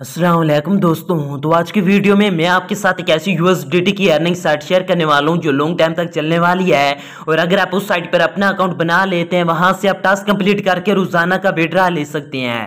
असलम दोस्तों तो आज की वीडियो में मैं आपके साथ एक ऐसी यू की अर्निंग साइट शेयर करने वाला हूँ जो लॉन्ग टाइम तक चलने वाली है और अगर आप उस साइट पर अपना अकाउंट बना लेते हैं वहाँ से आप टास्क कंप्लीट करके रोजाना का विड्रा ले सकते हैं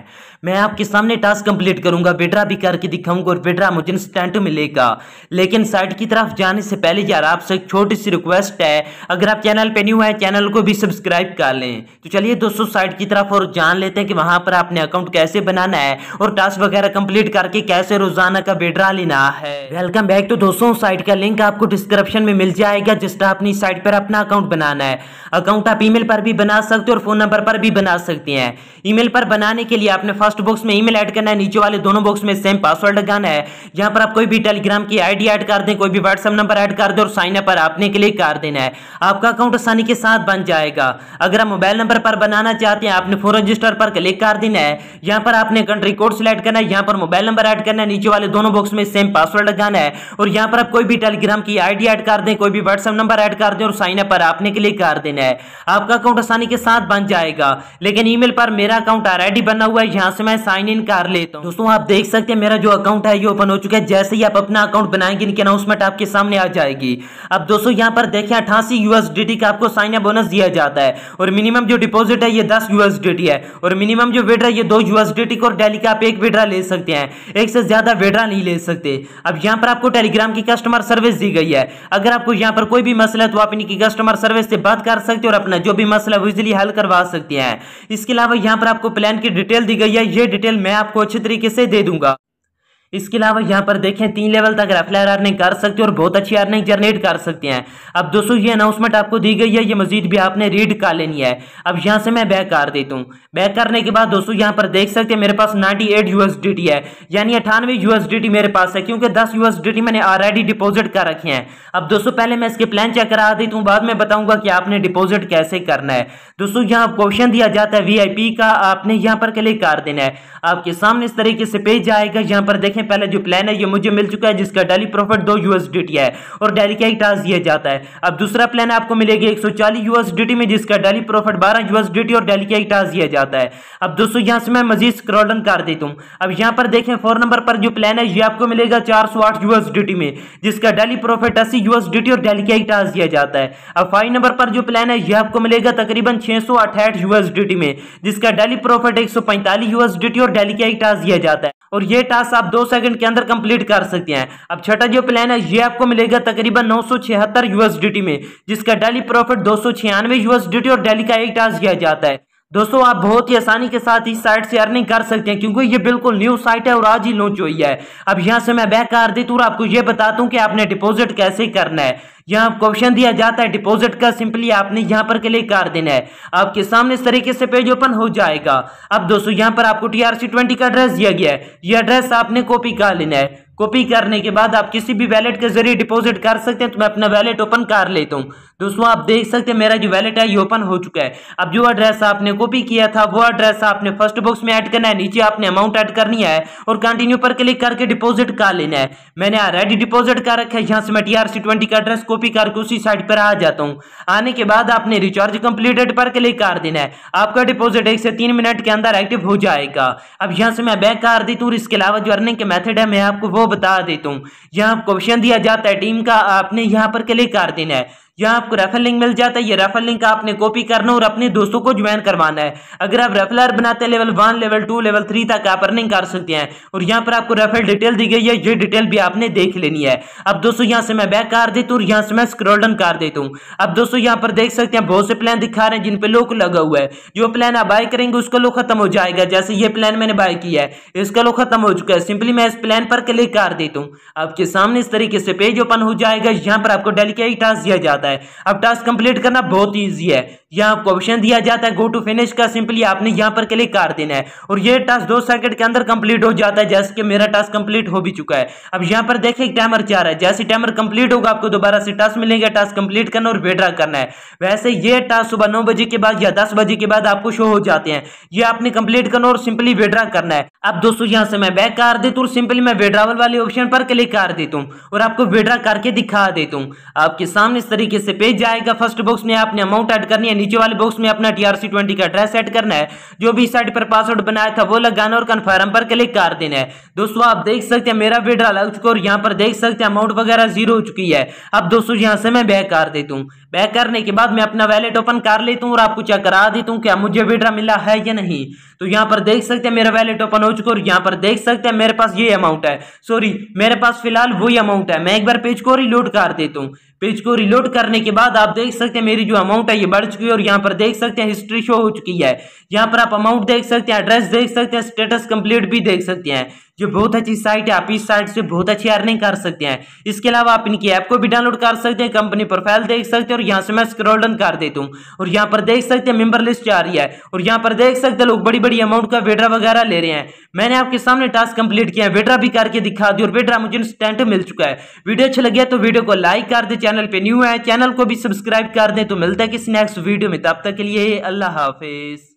मैं आपके सामने टास्क कंप्लीट करूंगा बेटरा भी करके दिखाऊंगा और बेटरा मुझे इंस्टेंट मिलेगा लेकिन साइट की तरफ जाने से पहले यार आपसे एक छोटी सी रिक्वेस्ट है अगर आप चैनल पे न्यू है चैनल को भी सब्सक्राइब कर लें तो चलिए दोस्तों साइट की तरफ और जान लेते हैं कि वहां पर आपने अकाउंट कैसे बनाना है और टास्क वगैरह कंप्लीट करके कैसे रोजाना का बेटरा लेना है वेलकम बैक तो दोस्तों साइट का लिंक आपको डिस्क्रिप्शन में मिल जाएगा जिसका अपनी साइट पर अपना अकाउंट बनाना है अकाउंट आप ईमेल पर भी बना सकते हो और फोन नंबर पर भी बना सकते हैं ईमेल पर बनाने के लिए आपने फर्स्ट लास्ट बॉक्स में ईमेल ऐड करना है नीचे वाले दोनों बॉक्स में सेम पासवर्ड लगाना है यहाँ पर आप कोई भी टेलीग्राम की आईडी ऐड कर दें कोई भी व्हाट्सएप नंबर ऐड कर दें और साइन अप पर आपने के लिए कर देना है आपका अकाउंट आसानी के साथ बन जाएगा अगर आप मोबाइल नंबर पर बनाना चाहते हैं आपने फोन रजिस्टर पर क्लिक कर देना है यहाँ पर आपने कंट्री कोड सिलेक्ट करना है यहाँ पर मोबाइल नंबर ऐड करना है नीचे वाले दोनों बॉक्स में सेम पासवर्ड लगाना है और यहाँ पर आप कोई भी टेलीग्राम की आई ऐड कर दें कोई भी व्हाट्सएप नंबर ऐड कर दें और साइन अप पर आपने के लिए कर देना है आपका अकाउंट आसानी के साथ बन जाएगा लेकिन ईमेल पर मेरा अकाउंट ऑलरेडी बना हुआ है यहाँ से से मैं साइन इन कर लेता हूँ दोस्तों आप देख सकते हैं मेरा जो अकाउंट है ये ओपन हो चुका है जैसे ही आप अपना अकाउंट बनाएंगे इनके अनाउंसमेंट आपके सामने आ जाएगी अब दोस्तों यहाँ पर देखिए अठासी यूएसडीटी का आपको साइन अप बोनस दिया जाता है और मिनिमम जो डिपोजिट है ये दस यूएसडीटी है और मिनिमम जो विड्रा ये दो यूएसडीटी और डेली का आप एक विड्रा ले सकते हैं एक से ज्यादा विड्रा नहीं ले सकते अब यहाँ पर आपको टेलीग्राम की कस्टमर सर्विस दी गई है अगर आपको यहाँ पर कोई भी मसला है तो आप इनकी कस्टमर सर्विस से बात कर सकते हैं और अपना जो भी मसला वो इजिली हल करवा सकते हैं इसके अलावा यहाँ पर आपको प्लान की डिटेल दी गई है ये डिटेल मैं आपको अच्छे तरीके से दे दूंगा इसके अलावा यहाँ पर देखें तीन लेवल तक रफेल अर्निंग कर सकते हैं और बहुत अच्छी अर्निंग जनरेट कर सकते हैं अब दोस्तों ये अनाउंसमेंट आपको दी गई है ये मजीद भी आपने रीड कर लेनी है अब यहाँ से मैं बैक कर देता हूँ बैक करने के बाद दोस्तों यहाँ पर देख सकते हैं मेरे पास नाइन्टी एट है यानी अठानवे यूएसडीटी मेरे पास है क्योंकि दस यूएसडीटी मैंने ऑलरेडी डिपोजिट कर रखे हैं अब दोस्तों पहले मैं इसके प्लान चेक करा देता हूँ बाद में बताऊंगा कि आपने डिपोजिट कैसे करना है दोस्तों यहाँ क्वेश्चन दिया जाता है पी का आपने यहाँ पर क्लिक कर देना है आपके सामने इस तरीके से पेज आएगा यहाँ पर देखें सबसे पहले जो प्लान है ये मुझे मिल चुका है जिसका डेली प्रॉफिट दो यूएसडीटी है और डेली का ही टास्क दिया जाता है अब दूसरा प्लान आपको मिलेगी एक सौ में जिसका डेली प्रॉफिट बारह यूएसडीटी और डेली का ही टास्क दिया जाता है अब दोस्तों यहाँ से मैं मजीद स्क्रॉलन कर देता हूँ अब यहाँ पर देखें फोर नंबर पर जो प्लान है ये आपको मिलेगा चार सौ आठ में जिसका डेली प्रॉफिट अस्सी यूएसडीटी और डेली का ही टास्क दिया जाता है अब फाइव नंबर पर जो प्लान है ये आपको मिलेगा तकरीबन छह सौ अठाहठ यूएसडीटी में जिसका डेली प्रॉफिट एक सौ पैंतालीस यूएसडीटी और डेली का ही टास्क दिया जाता है और ये टास्क आप दो सेकंड के अंदर कंप्लीट कर सकते हैं अब छठा जो प्लान है ये आपको मिलेगा तकरीबन नौ सौ छिहत्तर यूएसडीटी में जिसका डेली प्रॉफिट दो सौ छियानवे यूएसडी और डेली का एक टास्क दिया जाता है दोस्तों आप बहुत ही आसानी के साथ इस साइट से अर्निंग कर सकते हैं क्योंकि ये बिल्कुल न्यू साइट है और आज ही लॉन्च हुई है अब यहाँ से मैं बैक कर देती हूँ आपको ये बताता हूँ कि आपने डिपॉजिट कैसे करना है यहाँ क्वेश्चन दिया जाता है डिपॉजिट का सिंपली आपने यहाँ पर क्लिक कर देना है आपके सामने इस तरीके से पेज ओपन हो जाएगा अब दोस्तों यहाँ पर आपको टीआरसी ट्वेंटी का एड्रेस दिया गया है ये एड्रेस आपने कॉपी कर लेना है कॉपी करने के बाद आप किसी भी वैलेट के जरिए डिपॉजिट कर सकते हैं तो मैं अपना वैलेट ओपन कर लेता हूं दोस्तों आप देख सकते हैं मेरा जो वैलेट है ये ओपन हो चुका है अब जो एड्रेस आपने कॉपी किया था वो एड्रेस आपने फर्स्ट बॉक्स में ऐड करना है नीचे आपने अमाउंट ऐड करनी है और कंटिन्यू पर क्लिक करके डिपोजिट कर लेना है मैंने ऑलरेडी डिपोजिट कर रखा है यहाँ से मैं टीआरसी ट्वेंटी का एड्रेस कॉपी करके उसी साइट पर आ जाता हूँ आने के बाद आपने रिचार्ज कंप्लीटेड पर क्लिक कर देना है आपका डिपॉजिट एक से तीन मिनट के अंदर एक्टिव हो जाएगा अब यहाँ से मैं बैक कर देता हूँ इसके अलावा जो अर्निंग के मैथड है मैं आपको वो बता देता हूँ यहाँ क्वेश्चन दिया जाता है टीम का आपने यहाँ पर क्लिक कर देना है जहां आपको रेफर लिंक मिल जाता है ये रेफर लिंक आपने कॉपी करना और अपने दोस्तों को ज्वाइन करवाना है अगर आप रेफलर बनाते हैं level one level two level three तक आप अर्निंग कर सकते हैं और यहाँ पर आपको रेफर डिटेल दी गई है ये डिटेल भी आपने देख लेनी है अब दोस्तों यहाँ से मैं बैक कर देता हूँ और यहाँ से मैं स्क्रोल डाउन कर देता हूँ अब दोस्तों यहाँ पर देख सकते हैं बहुत से प्लान दिखा रहे हैं जिन पर लोग लगा हुआ है जो प्लान आप बाय करेंगे उसका लोग खत्म हो जाएगा जैसे ये प्लान मैंने बाय किया है इसका लोग खत्म हो चुका है सिंपली मैं इस प्लान पर क्लिक कर देता हूँ आपके सामने इस तरीके से पेज ओपन हो जाएगा यहाँ पर आपको डेलीकेट टास्क दिया जाता है है अब टास्क कंप्लीट करना बहुत ईजी है यहाँ आपको ऑप्शन दिया जाता है गो टू फिनिश का सिंपली आपने यहाँ पर क्लिक कर देना है और ये टास्क दो सेकंड के अंदर कंप्लीट हो जाता है जैसे कि मेरा टास्क कंप्लीट हो भी चुका है अब यहाँ पर देखिए टाइमर चार है जैसे टाइमर कंप्लीट होगा आपको दोबारा से टास्क मिलेंगे टास्क कंप्लीट करना और विड्रा करना है वैसे ये टास्क सुबह नौ बजे के बाद या दस बजे के बाद आपको शो हो जाते हैं ये आपने कंप्लीट करना और सिंपली विड्रा करना है अब दोस्तों यहाँ से मैं बैक कर देता हूँ सिंपली मैं विड्रावल वाले ऑप्शन पर क्लिक कर देता हूँ और आपको विड्रा करके दिखा देता हूँ आपके सामने इस तरीके से पेज जाएगा फर्स्ट बॉक्स में आपने अमाउंट ऐड करनी है नीचे वाले बॉक्स में अपना टीआरसी ट्वेंटी का एड्रेस ऐड करना है जो भी साइट पर पासवर्ड बनाया था वो लगाना और कन्फर्म पर क्लिक कर देना है दोस्तों आप देख सकते हैं मेरा विड्रा लग चुका और यहाँ पर देख सकते हैं अमाउंट वगैरह जीरो हो चुकी है अब दोस्तों यहाँ से मैं बैक कर देता हूँ बैक करने के बाद मैं अपना वैलेट ओपन कर लेता हूँ और आपको चेक करा देता हूँ क्या मुझे विड्रा मिला है या नहीं तो यहाँ पर देख सकते हैं मेरा वैलेट ओपन हो चुका और यहाँ पर देख सकते हैं मेरे पास ये अमाउंट है सॉरी मेरे पास फिलहाल वही अमाउंट है मैं एक बार पेज को रिलोड कर देता हूँ पेज को रिलोड करने के बाद आप देख सकते हैं मेरी जो अमाउंट है ये बढ़ चुकी है और यहाँ पर देख सकते हैं हिस्ट्री शो हो चुकी है यहाँ पर आप अमाउंट देख सकते हैं एड्रेस देख सकते हैं स्टेटस कंप्लीट भी देख सकते हैं जो बहुत अच्छी साइट है आप इस साइट से बहुत अच्छी अर्निंग कर सकते हैं इसके अलावा आप इनकी ऐप को भी डाउनलोड कर सकते हैं कंपनी प्रोफाइल देख सकते हैं और यहाँ से मैं स्क्रॉल कर देता हूँ और यहाँ पर देख सकते हैं मेंबर लिस्ट आ रही है और यहाँ पर देख सकते हैं लोग बड़ी बड़ी अमाउंट का वेड्रा वगैरह ले रहे हैं मैंने आपके सामने टास्क कंप्लीट किया है वेड्रा भी करके दिखा दी और वेड्रा मुझे इंस्टेंट मिल चुका है वीडियो अच्छा लगे तो वीडियो को लाइक कर दे चैनल पर न्यू है चैनल को भी सब्सक्राइब कर दे तो मिलता है किसी नेक्स्ट वीडियो में तब तक के लिए अल्लाह हाफिज